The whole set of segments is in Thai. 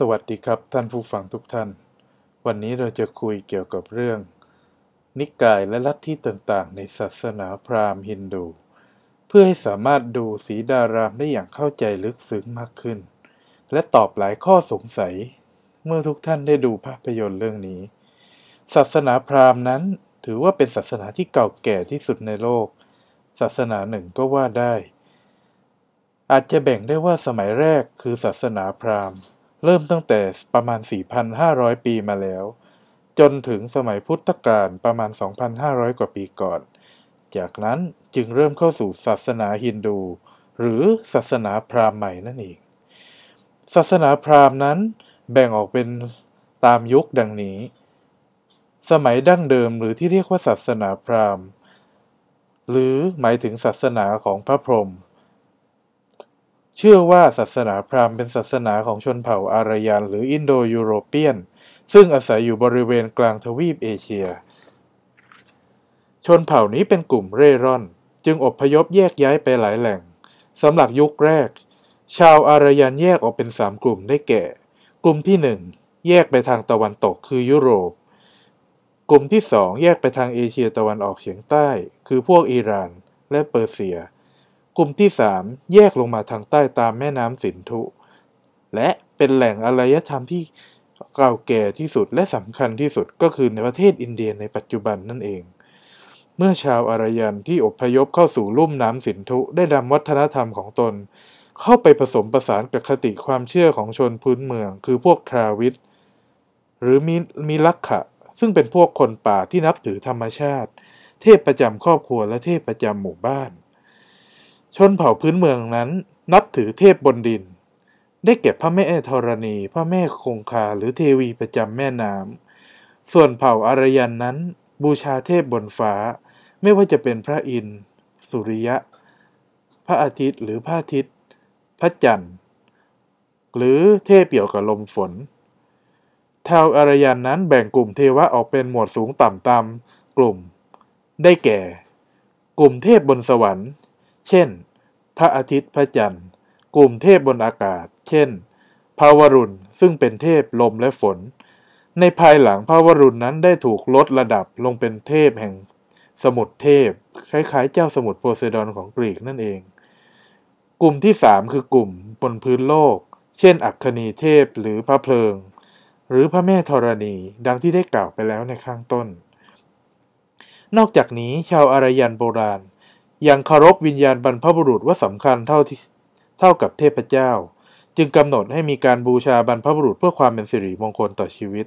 สวัสดีครับ ท่านผู้ฟังทุกท่าน วันนี้เราจะคุยเกี่ยวกับเรื่อง นิกายและลัทธิต่างๆในศาสนาพราหมณ์ฮินดู เพื่อให้สามารถดูสีดารามได้อย่างเข้าใจลึกซึ้งมากขึ้น และตอบหลายข้อสงสัย เมื่อทุกท่านได้ดูภาพยนตร์เรื่องนี้ ศาสนาพราหมณ์นั้น ถือว่าเป็นศาสนาที่เก่าแก่ที่สุดในโลก ศาสนาหนึ่งก็ว่าได้ อาจจะแบ่งได้ว่าสมัยแรกคือศาสนาพราหมณ์เริ่มตั้งแต่ประมาณ 4,500 ปีมาแล้ว จนถึงสมัยพุทธกาลประมาณ 2,500 กว่าปีก่อน จากนั้นจึงเริ่มเข้าสู่ศาสนาฮินดู หรือศาสนาพราหมณ์ใหม่นั่นเองศาสนาพราหมณ์นั้นแบ่งออกเป็นตามยุคดังนี้ สมัยดั้งเดิมหรือที่เรียกว่าศาสนาพราหมณ์ หรือหมายถึงศาสนาของพระพรหมเชื่อว่าศาสนาพราหมณ์เป็นศาสนาของชนเผ่าอารยันหรืออินโดยุโรเปียน ซึ่งอาศัยอยู่บริเวณกลางทวีปเอเชีย ชนเผ่านี้เป็นกลุ่มเร่ร่อนจึงอบพยพแยกย้ายไปหลายแหล่งสำหรับยุคแรก ชาวอารยันแยกออกเป็นสามกลุ่มได้แก่กลุ่มที่หนึ่งแยกไปทางตะวันตกคือยุโรป กลุ่มที่สองแยกไปทางเอเชียตะวันออกเฉียงใต้ คือพวกอิหร่านและเปอร์เซียกลุ่มที่ 3 แยกลงมาทางใต้ตามแม่น้ำสินธุ และเป็นแหล่งอารยธรรมที่เก่าแก่ที่สุดและสำคัญที่สุดก็คือในประเทศอินเดีย ในปัจจุบันนั่นเอง เมื่อชาวอารยันที่อพยพเข้าสู่ลุ่มน้ำสินธุ ได้นำวัฒนธรรมของตน เข้าไปผสมประสานกับคติความเชื่อของชนพื้นเมือง คือพวกทราวิทหรือมีมลักขะซึ่งเป็นพวกคนป่าที่นับถือธรรมชาติ เทพประจำครอบครัวและเทพประจำหมู่บ้านชนเผ่าพื้นเมืองนั้นนับถือเทพบนดิน ได้เก็บพระแม่ธรณีพระแม่คงคาหรือเทวีประจำแม่น้ำส่วนเผ่าอารยันนั้นบูชาเทพบนฟ้า ไม่ว่าจะเป็นพระอินทร์สุริยะพระอาทิตย์หรือพระอาทิตย์ พระจันทร์ หรือเทพเปี่ยวกับลมฝน่าวอารยันนั้นแบ่งกลุ่มเทวะออกเป็นหมวดสูงต่ำตามกลุ่ม ได้แก่ กลุ่มเทพบนสวรรค์ เช่นพระอาทิตย์พระจันทร์ กลุ่มเทพบนอากาศ เช่นพาวรุณซึ่งเป็นเทพลมและฝน ในภายหลังพาวรุณนั้นได้ถูกลดระดับลงเป็นเทพแห่งสมุทรเทพ คล้าย ๆ เจ้าสมุทรโพไซดอนของกรีกนั่นเอง กลุ่มที่ 3 คือกลุ่มบนพื้นโลก เช่นอัคณีเทพหรือพระเพลิง หรือพระแม่ธรณีดังที่ได้กล่าวไปแล้วในข้างต้น นอกจากนี้ชาวอารยันโบราณยังเคารพวิญญาณบรรพบุรุษว่าสำคัญเท่าที่เท่ากับเทพเจ้า จึงกำหนดให้มีการบูชาบรรพบุรุษเพื่อความเป็นสิริมงคลต่อชีวิต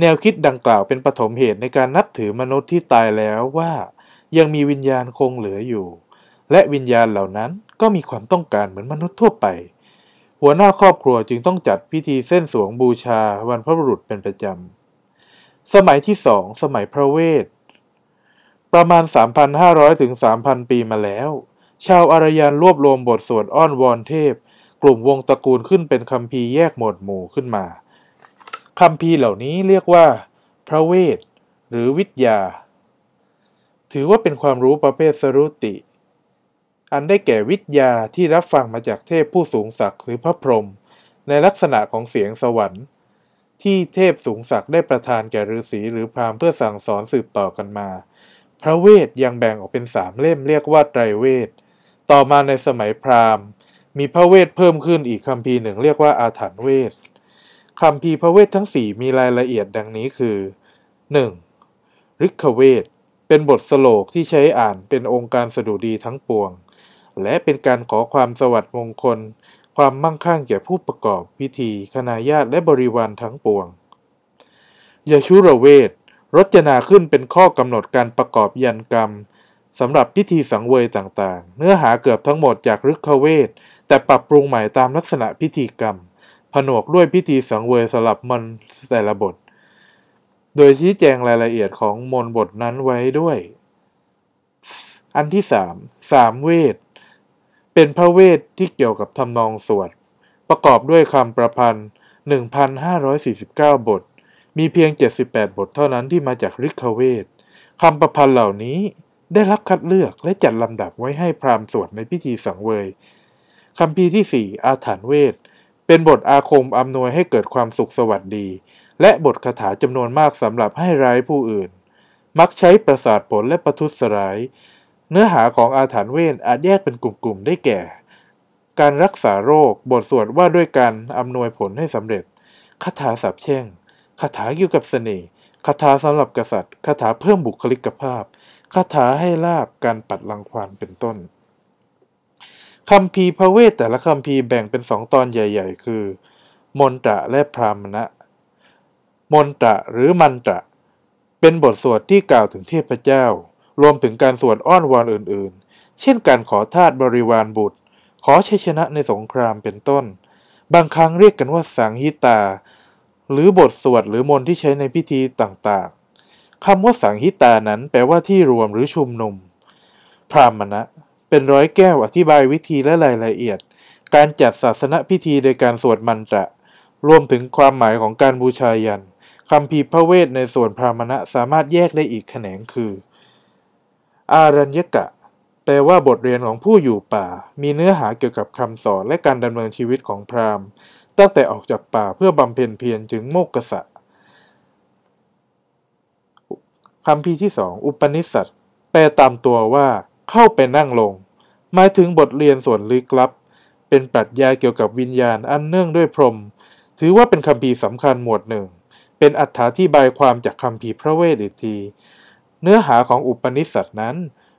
แนวคิดดังกล่าวเป็นปฐมเหตุในการนับถือมนุษย์ที่ตายแล้วว่ายังมีวิญญาณคงเหลืออยู่ และวิญญาณเหล่านั้นก็มีความต้องการเหมือนมนุษย์ทั่วไป หัวหน้าครอบครัวจึงต้องจัดพิธีเส้นสวงบูชาบรรพบุรุษเป็นประจำสมัยที่สองสมัยพระเวทประมาณ 3,500 ถึง 3,000 ปีมาแล้ว ชาวอารยันรวบรวมบทสวดอ้อนวอนเทพ กลุ่มวงตระกูลขึ้นเป็นคำพีแยกหมวดหมู่ขึ้นมา คำพีเหล่านี้เรียกว่า พระเวท หรือวิทยา ถือว่าเป็นความรู้ประเภทสรุติ อันได้แก่วิทยาที่รับฟังมาจากเทพผู้สูงศักดิ์หรือพระพรหมในลักษณะของเสียงสวรรค์ ที่เทพสูงศักดิ์ได้ประทานแก่ฤาษีหรือพราหมณ์เพื่อสั่งสอนสืบต่อกันมาพระเวทยังแบ่งออกเป็นสามเล่มเรียกว่าไตรเวทต่อมาในสมัยพราหมณ์ มีพระเวทเพิ่มขึ้นอีกคำพีหนึ่งเรียกว่าอาถรรพ์เวทคำพีพระเวททั้งสี่มีรายละเอียดดังนี้คือ 1. ฤกขเวทเป็นบทสโลกที่ใช้อ่านเป็นองค์การสดุดีทั้งปวง และเป็นการขอความสวัสดิ์มงคล ความมั่งคั่งแก่ผู้ประกอบพิธีคณะญาติและบริวารทั้งปวงยาชุระเวทรจนาขึ้นเป็นข้อกำหนดการประกอบยันกรรมสำหรับพิธีสังเวยต่างๆ เนื้อหาเกือบทั้งหมดจากฤกเวท แต่ปรับปรุงใหม่ตามลักษณะพิธีกรรม ผนวกด้วยพิธีสังเวยสลับมนแต่ละบท โดยชี้แจงรายละเอียดของมนบทนั้นไว้ด้วย อันที่สามสามเวท เป็นพระเวทที่เกี่ยวกับทำนองสวดประกอบด้วยคำประพันธ์1549บทมีเพียง 78 บทเท่านั้นที่มาจากฤกขเวทคำประพันธ์เหล่านี้ได้รับคัดเลือกและจัดลำดับไว้ให้พราหมณ์สวดในพิธีสังเวย คำพีที่ 4 อาถานเวท เป็นบทอาคมอำนวยให้เกิดความสุขสวัสดี และบทคาถาจำนวนมากสำหรับให้ร้ายผู้อื่น มักใช้ประสาทผลและประทุษร้าย เนื้อหาของอาถานเวทอาจแยกเป็นกลุ่มๆได้แก่ การรักษาโรคบทสวดว่าด้วยการอำนวยผลให้สำเร็จคาถาสับแช่งคาถาเกี่ยวกับเสน่ห์คาถาสำหรับกษัตริย์คาถาเพิ่มบุคลิกภาพคาถาให้ลาบการปัดรังควานเป็นต้นคำพีพระเวทแต่ละคำพีแบ่งเป็นสองตอนใหญ่ๆ คือ มนตระและพรามณะ มนตระหรือมันตระเป็นบทสวดที่กล่าวถึงเทพเจ้า รวมถึงการสวดอ้อนวอนอื่นๆ เช่นการขอทาตบริวารบุตร ขอชัยชนะในสงครามเป็นต้น บางครั้งเรียกกันว่าสังฮิตาหรือบทสวดหรือมนต์ที่ใช้ในพิธีต่างๆ คำว่าสังฮิตานั้นแปลว่าที่รวมหรือชุมนุม พรามณะ เป็นร้อยแก้วอธิบายวิธีและรายละเอียด การจัดศาสนพิธีโดยการสวดมันตระรวมถึงความหมายของการบูชายันคำพีพระเวทในส่วนพรามณะสามารถแยกได้อีกแขนงคือ อารัญญกะ แปลว่าบทเรียนของผู้อยู่ป่า มีเนื้อหาเกี่ยวกับคำสอนและการดำเนินชีวิตของพราหมณตั้งแต่ออกจากป่าเพื่อบำเพ็ญเพียรถึงโมกษสะคำพีที่สอง อุปนิสัตแปลตามตัวว่า เข้าไปนั่งลง หมายถึงบทเรียนส่วนลึกลับ เป็นปรัชญาเกี่ยวกับวิญญาณอันเนื่องด้วยพรม ถือว่าเป็นคำพีสำคัญหมวดหนึ่ง เป็นอัถาที่บายความจากคำพีพระเวทอีกที เนื้อหาของอุปนิสัตนั้น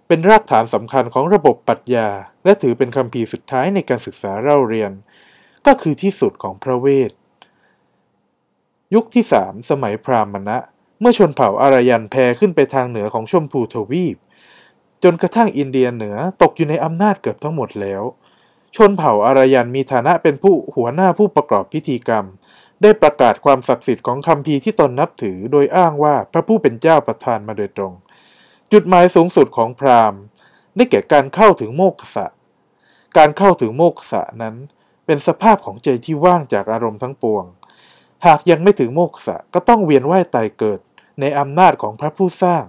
เป็นรากฐานสำคัญของระบบปรัชญา และถือเป็นคำพีสุดท้ายในการศึกษาเล่าเรียนก็คือที่สุดของพระเวท ยุคที่สามสมัยพราหมณะ เมื่อชนเผ่าอารยันแพ่ขึ้นไปทางเหนือของชมพูทวีป จนกระทั่งอินเดียเหนือตกอยู่ในอำนาจเกือบทั้งหมดแล้ว ชนเผ่าอารยันมีฐานะเป็นผู้หัวหน้าผู้ประกอบพิธีกรรม ได้ประกาศความศักดิ์สิทธิ์ของคำพีที่ตนนับถือโดยอ้างว่าพระผู้เป็นเจ้าประทานมาโดยตรง จุดหมายสูงสุดของพราหมณ์ได้แก่การเข้าถึงโมกษะการเข้าถึงโมกษะนั้นเป็นสภาพของใจที่ว่างจากอารมณ์ทั้งปวง หากยังไม่ถึงโมกษะก็ต้องเวียนว่ายตายเกิดในอำนาจของพระผู้สร้าง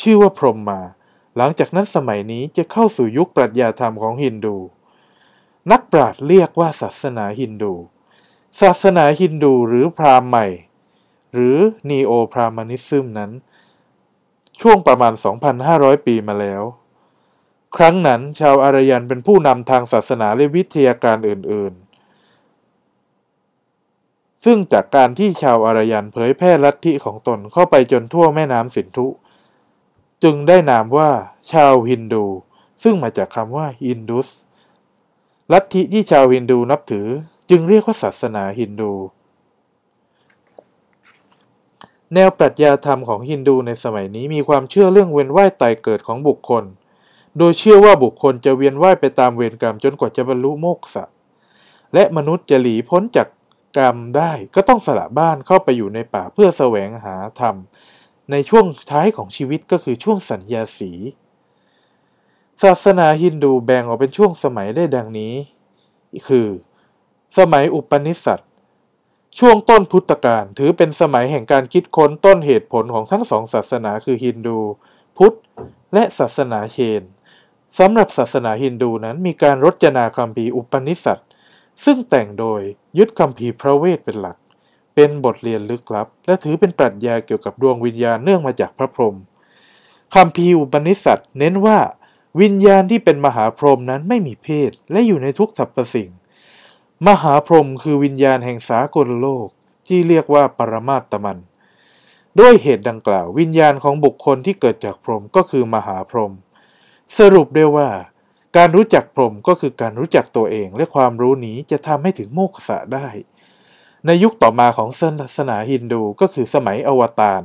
ชื่อว่าพรหมมา หลังจากนั้นสมัยนี้จะเข้าสู่ยุคปรัชญาธรรมของฮินดู นักปราชญ์เรียกว่าศาสนาฮินดู ศาสนาฮินดูหรือพราหมณ์ใหม่ หรือ นีโอพราหมานิซึมนั้น ช่วงประมาณ 2,500 ปีมาแล้วครั้งนั้นชาวอารยันเป็นผู้นำทางศาสนาและวิทยาการอื่น ๆ ซึ่งจากการที่ชาวอารยันเผยแพร่ลัทธิของตนเข้าไปจนทั่วแม่น้ำสินธุ จึงได้นามว่าชาวฮินดู ซึ่งมาจากคำว่าอินดุส ลัทธิที่ชาวฮินดูนับถือจึงเรียกว่าศาสนาฮินดู แนวปรัชญาธรรมของฮินดูในสมัยนี้มีความเชื่อเรื่องเวนไหว่ตายเกิดของบุคคลโดยเชื่อว่าบุคคลจะเวียนว่ายไปตามเวรกรรมจนกว่าจะบรรลุโมกษะและมนุษย์จะหลีพ้นจากกรรมได้ก็ต้องสละบ้านเข้าไปอยู่ในป่าเพื่อแสวงหาธรรม ในช่วงท้ายของชีวิตก็คือช่วงสัญญาสี ศาสนาฮินดูแบ่งออกเป็นช่วงสมัยได้ดังนี้ คือ สมัยอุปนิสัตช่วงต้นพุทธกาลถือเป็นสมัยแห่งการคิดค้นต้นเหตุผลของทั้งสองศาสนา คือฮินดู พุทธและศาสนาเชนสำหรับศาสนาฮินดูนั้นมีการรจนาคัมภีร์อุปนิสัตซึ่งแต่งโดยยึดคัมภีร์พระเวทเป็นหลัก เป็นบทเรียนลึกลับ และถือเป็นปรัชญาเกี่ยวกับดวงวิญญาณเนื่องมาจากพระพรหมคัมภีร์อุปนิสัตเน้นว่า วิญญาณที่เป็นมหาพรหมนั้นไม่มีเพศ และอยู่ในทุกสรรพสิ่ง มหาพรหมคือวิญญาณแห่งสากลโลกที่เรียกว่าปรมาตมัน ด้วยเหตุดังกล่าว วิญญาณของบุคคลที่เกิดจากพรหมก็คือมหาพรหมสรุปได้ว่า การรู้จักพรหมก็คือการรู้จักตัวเองและความรู้นี้จะทำให้ถึงโมกษะได้ ในยุคต่อมาของศาสนาฮินดูก็คือสมัยอวตาร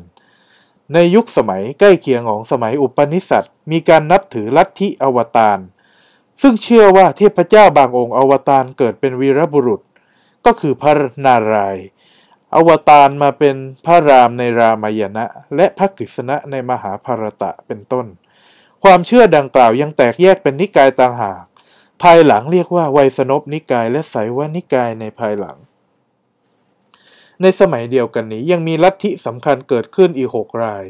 ในยุคสมัยใกล้เคียงของสมัยอุปนิสัตมีการนับถือลัทธิอวตารซึ่งเชื่อว่าเทพเจ้าบางองค์อวตารเกิดเป็นวีรบุรุษ ก็คือพระนารายณ์อวตารมาเป็นพระรามในรามายณะ และพระกฤษณะในมหาภารตะเป็นต้นความเชื่อดังกล่าวยังแตกแยกเป็นนิกายต่างหาก ภายหลังเรียกว่าไวยสนพนิกายและไสวนิกายในภายหลัง ในสมัยเดียวกันนี้ ยังมีลัทธิสำคัญเกิดขึ้นอีกหกราย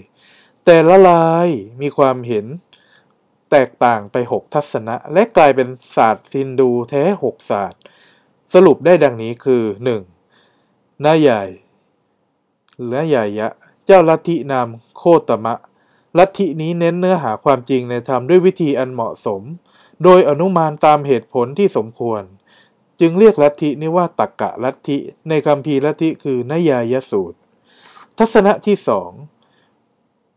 แต่ละรายมีความเห็น แตกต่างไปหกทัศนะ และกลายเป็นศาสตร์ซินดูแท้หกศาสตร์สรุปได้ดังนี้คือ 1. นาใหญ่และใหญ่ยะเจ้าลัทธินามโคตมะลัทธินี้เน้นเนื้อหาความจริงในธรรมด้วยวิธีอันเหมาะสม โดยอนุมานตามเหตุผลที่สมควร จึงเรียกลัทธินี้ว่าตักกะลัทธิในคำพีลัทธิคือนยายสูตร ทัศนะที่สอง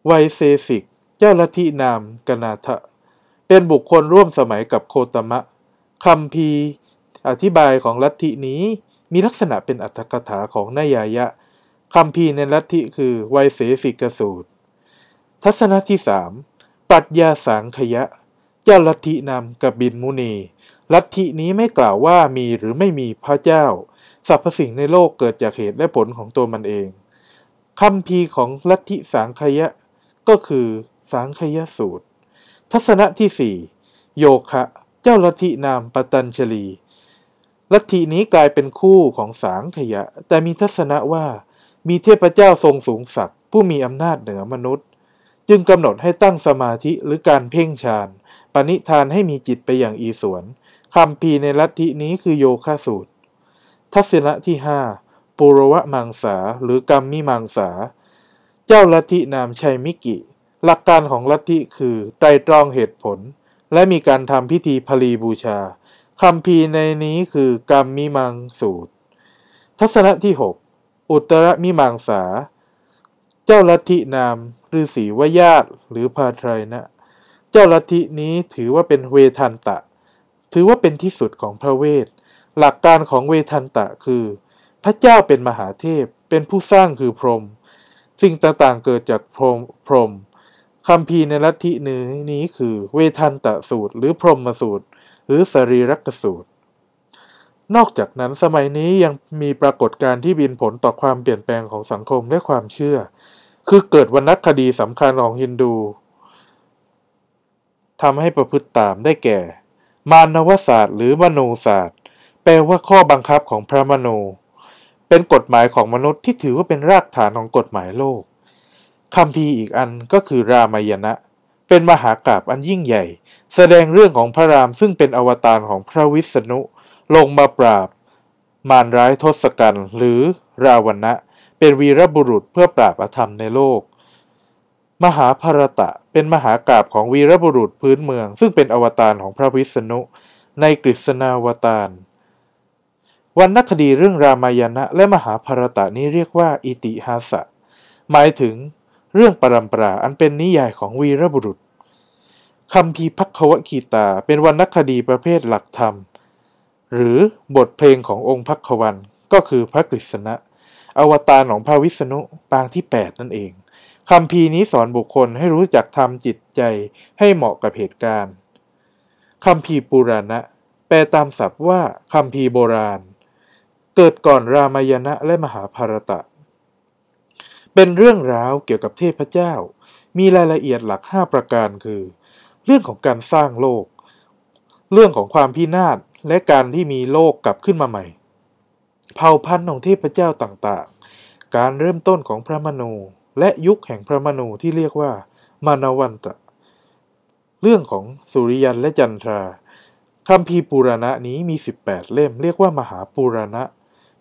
ไวเซสิกเจ้าลัทธินามกนาทะเป็นบุคคลร่วมสมัยกับโคตมะคำพีอธิบายของลัทธินี้มีลักษณะเป็นอัตถกถาของนยายะคำพีในลัทธิคือไวเซสิกสูตรทัศนะที่สามปรัชญาสังขยะ เจ้าลัทธินำกับบินมุนี ลัทธินี้ไม่กล่าวว่ามีหรือไม่มีพระเจ้าสรรพสิ่งในโลกเกิดจากเหตุและผลของตัวมันเอง คำพีของลัทธิสังขยะ ก็คือสังขยะสูตร ทัศนะที่สี่โยคะ เจ้าลัทธินามปตัญชลี ลัทธินี้กลายเป็นคู่ของสังขยะ แต่มีทัศนะว่า มีเทพเจ้าทรงสูงสักผู้มีอำนาจเหนือมนุษย์จึงกำหนดให้ตั้งสมาธิหรือการเพ่งฌานปณิธานให้มีจิตไปอย่างอีสวนคำพีในลัทธินี้คือโยคะสูตรทัศนะที่ห้าปุโรวะมังสาหรือกรรมมิมังสาเจ้าลัทธินามชัยมิกิ หลักการของลัทธิคือไตรตรองเหตุผล และมีการทำพิธีพลีบูชาคำพีในนี้คือกรรมมิมังสูตรทัศนะที่6อุตรมิมังสา เจ้าลัทธินามฤาษีว่าาตหรือพาไทรนะเจ้าลัทธินี้ถือว่าเป็นเวทันตะ ถือว่าเป็นที่สุดของพระเวทหลักการของเวทันตะคือ พระเจ้าเป็นมหาเทพ เป็นผู้สร้างคือพรหมสิ่งต่างๆเกิดจากพรหมพรหมคำพีในลัทธินี้นี้คือเวทันตะสูตร หรือพรหมสูตร หรือสรีรักสูตร นอกจากนั้นสมัยนี้ยังมีปรากฏการณ์ที่บินผลต่อความเปลี่ยนแปลงของสังคมและความเชื่อคือเกิดวรรณคดีสำคัญของฮินดูทำให้ประพฤติตามได้แก่ มานวศาสตร์หรือมโนศาสตร์ แปลว่าข้อบังคับของพระมโนเป็นกฎหมายของมนุษย์ที่ถือว่าเป็นรากฐานของกฎหมายโลกคำพีอีกอันก็คือรามายณะ เป็นมหากราบอันยิ่งใหญ่ แสดงเรื่องของพระรามซึ่งเป็นอวตารของพระวิษณุลงมาปราบ มารร้ายทศกัณฐ์หรือ ราวันะเป็นวีรบุรุษเพื่อปราบอธรรมในโลก มหาภรตะ เป็นมหากราบของวีรบุรุษพื้นเมือง ซึ่งเป็นอวตารของพระวิษณุในกฤษณาวตารวรรณคดีเรื่องรามายณะและมหาภรตะนี้เรียกว่า อิติฮาสะ หมายถึงเรื่องปรำปราอันเป็นนิยายของวีรบุรุษคำพีพักควคีตาเป็นวรรณคดีประเภทหลักธรรม หรือบทเพลงขององค์พักควันก็คือพระกฤษณะอวตารของพระวิษณุปางที่ 8 นั่นเองคำพีนี้สอนบุคคลให้รู้จักทำจิตใจให้เหมาะกับเหตุการณ์คำพีปุราณะ แปลตามศัพท์ว่าคำพีโบราณ เกิดก่อนรามายณะและมหาภารตะ เป็นเรื่องราวเกี่ยวกับเทพเจ้า มีรายละเอียดหลัก 5 ประการคือ เรื่องของการสร้างโลก เรื่องของความพินาศและการที่มีโลกกลับขึ้นมาใหม่เผ่าพันธุ์ของเทพเจ้าต่างๆ การเริ่มต้นของพระมนู และยุคแห่งพระมนูที่เรียกว่ามานาวันตะ เรื่องของสุริยันและจันทราคำพีปุรณะนี้มี 18 เล่ม เรียกว่ามหาปุรณะ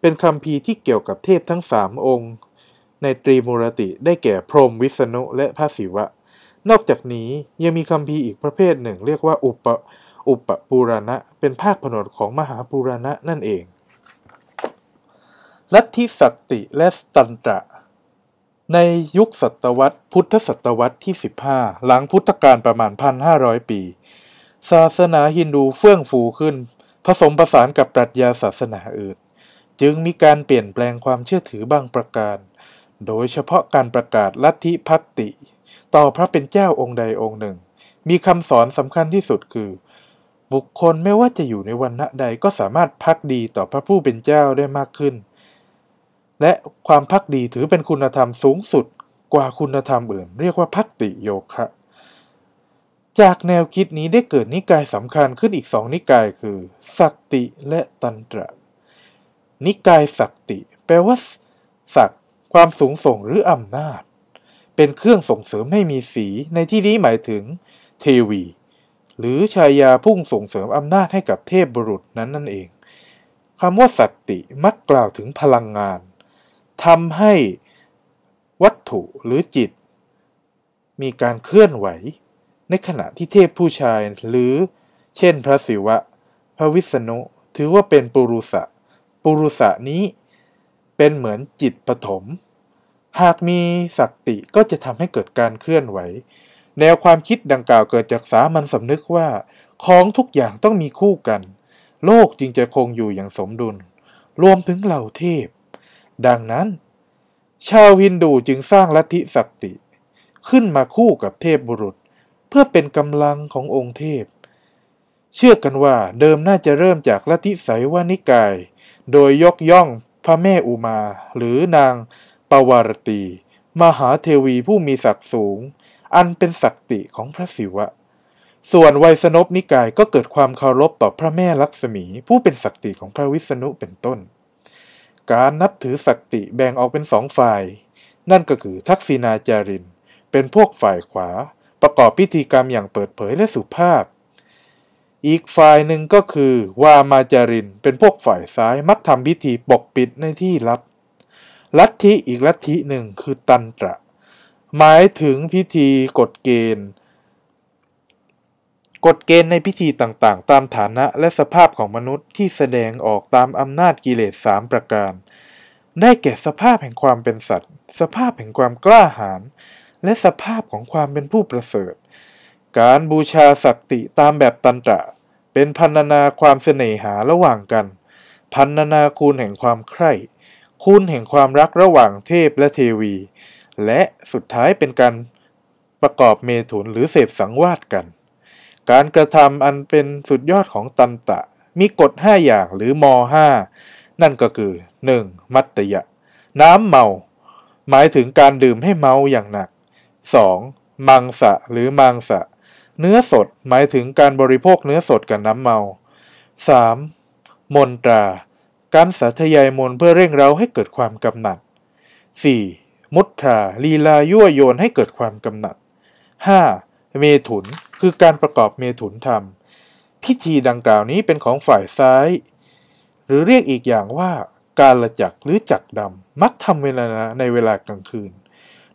เป็นคำพีที่เกี่ยวกับเทพทั้งสามองค์ ในตรีมูรติได้แก่พรหมวิษณุและพระศิวะ นอกจากนี้ยังมีคำพีอีกประเภทหนึ่ง เรียกว่าอุปอุปปุรณะ เป็นภาคผนวกของมหาปุรณะนั่นเองลัทธิสัตติและสันตะในยุคศตวรรษ พุทธศตวรรษที่ 15 หลังพุทธกาลประมาณ 1,500 ปี ศาสนาฮินดูเฟื่องฟูขึ้น ผสมผสานกับปรัชญาศาสนาอื่น จึงมีการเปลี่ยนแปลงความเชื่อถือบางประการ โดยเฉพาะการประกาศลัทธิพัตติ ต่อพระเป็นเจ้าองค์ใดองค์หนึ่ง มีคำสอนสำคัญที่สุดคือ บุคคลไม่ว่าจะอยู่ในวันณะใดก็สามารถพักดีต่อพระผู้เป็นเจ้าได้มากขึ้นและความพักดีถือเป็นคุณธรรมสูงสุดกว่าคุณธรรมอื่น เรียกว่าพักติโยคะ จากแนวคิดนี้ได้เกิดนิกายสำคัญขึ้นอีกสองนิกายคือสักติและตันตระนิกายสักติ แปลว่าสักความสูงส่งหรืออำนาจ เป็นเครื่องส่งเสริมให้มีสีในที่นี้หมายถึงเทวี หรือชายาพุ่งส่งเสริมอำนาจให้กับเทพบุรุษนั้นนั่นเองคำว่าสักติมักกล่าวถึงพลังงานทำให้วัตถุหรือจิต มีการเคลื่อนไหว ในขณะที่เทพผู้ชายหรือเช่นพระศิวะ พระวิษณุ ถือว่าเป็นปุรุษะปุรุษะนี้เป็นเหมือนจิตปฐมหากมีสักติก็จะทำให้เกิดการเคลื่อนไหว แนวความคิดดังกล่าวเกิดจากสามัญสำนึกว่า ของทุกอย่างต้องมีคู่กัน โลกจึงจะคงอยู่อย่างสมดุล รวมถึงเหล่าเทพดังนั้น ชาวฮินดูจึงสร้างลัทธิสัตติ ขึ้นมาคู่กับเทพบุรุษเพื่อเป็นกำลังขององค์เทพ เชื่อกันว่าเดิมน่าจะเริ่มจากลัทธิไสวานิกาย โดยยกย่องพระแม่อุมาหรือนางปาวารตี มหาเทวีผู้มีศักดิ์สูง อันเป็นศักติของพระศิวะ ส่วนไวยสนพนิกายก็เกิดความเคารพต่อพระแม่ลักษมี ผู้เป็นศักติของพระวิษณุเป็นต้นการนับถือศักติแบ่งออกเป็นสองฝ่ายนั่นก็คือทักษิณาจาริน เป็นพวกฝ่ายขวา ประกอบพิธีกรรมอย่างเปิดเผยและสุภาพ อีกฝ่ายหนึ่งก็คือ วามาจาริน เป็นพวกฝ่ายซ้ายมักทำพิธีปกปิดในที่ลับลัทธิอีกลัทธิหนึ่ง คือตันตระ หมายถึงพิธีกฎเกณฑ์กฎเกณฑ์ในพิธีต่างๆ ตามฐานะและสภาพของมนุษย์ที่แสดงออกตามอำนาจกิเลสสามประการ ได้แก่สภาพแห่งความเป็นสัตว์ สภาพแห่งความกล้าหาญ และสภาพของความเป็นผู้ประเสริฐ การบูชาสักติตามแบบตันตระเป็นพันนาความเสน่หาระหว่างกัน พันนาคูณแห่งความใคร่คูณแห่งความรักระหว่างเทพและเทวี และสุดท้ายเป็นการประกอบเมถุนหรือเสพสังวาสกันการกระทำอันเป็นสุดยอดของตันตะมีกฎ 5 อย่างหรือม5นั่นก็คือ 1. มัตตยะ น้ำเมา หมายถึงการดื่มให้เมาอย่างหนัก 2. มังสะหรือมังสะเนื้อสดหมายถึงการบริโภคเนื้อสดกับน้ำเมา 3. มนตรา การสาธยายมนเพื่อเร่งเร้าให้เกิดความกำหนัด 4. มุทราลีลายั่วยนให้เกิดความกำหนัด 5. เมถุนคือการประกอบเมถุนธรรม พิธีดังกล่าวนี้เป็นของฝ่ายซ้าย หรือเรียกอีกอย่างว่าการละจักหรือจักดำมักทำเวลาในเวลากลางคืน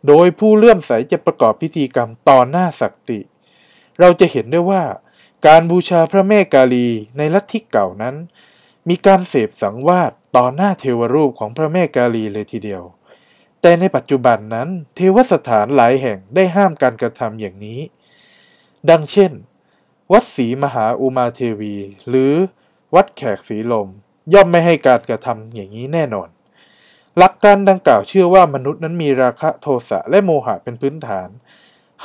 โดยผู้เลื่อมใสจะประกอบพิธีกรรมต่อหน้าสักติ เราจะเห็นได้ว่าการบูชาพระแม่กาลีในลัทธิเก่านั้น มีการเสพสังวาสต่อหน้าเทวรูปของพระแม่กาลีเลยทีเดียว แต่ในปัจจุบันนั้น เทวสถานหลายแห่งได้ห้ามการกระทำอย่างนี้ดังเช่น วัดศรีมหาอุมาเทวี หรือ วัดแขกสีลม ย่อมไม่ให้การกระทำอย่างนี้แน่นอน หลักการดังกล่าวเชื่อว่ามนุษย์นั้นมีราคะโทสะและโมหะเป็นพื้นฐาน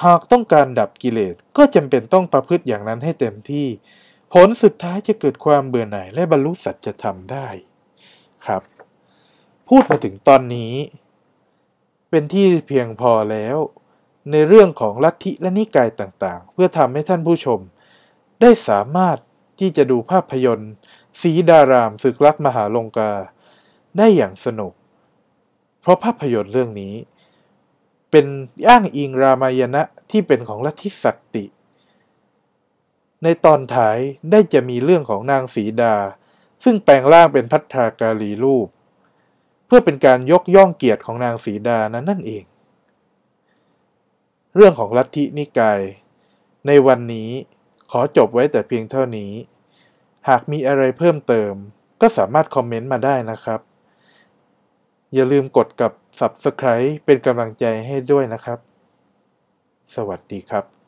หากต้องการดับกิเลส ก็จำเป็นต้องประพฤติอย่างนั้นให้เต็มที่ ผลสุดท้ายจะเกิดความเบื่อหน่ายและบรรลุสัจธรรมได้ครับ พูดมาถึงตอนนี้ เป็นที่เพียงพอแล้วในเรื่องของลัทธิ และนิกายต่างๆ เพื่อทำให้ท่านผู้ชม ได้สามารถที่จะดูภาพยนตร์สีดารามศึกรักมหาลงกา ได้อย่างสนุก เพราะภาพยนตร์เรื่องนี้ เป็นอ้างอิงรามายณะที่เป็นของลัทธิสักติ ในตอนท้ายได้จะมีเรื่องของนางสีดา ซึ่งแปลงร่างเป็นพัฒากาลีรูป เพื่อเป็นการยกย่องเกียรติของนางสีดานั้นนั่นเองเรื่องของลัทธินิกาย ในวันนี้ขอจบไว้แต่เพียงเท่านี้ หากมีอะไรเพิ่มเติม ก็สามารถคอมเมนต์มาได้นะครับ อย่าลืมกดกับ Subscribe เป็นกำลังใจให้ด้วยนะครับ สวัสดีครับ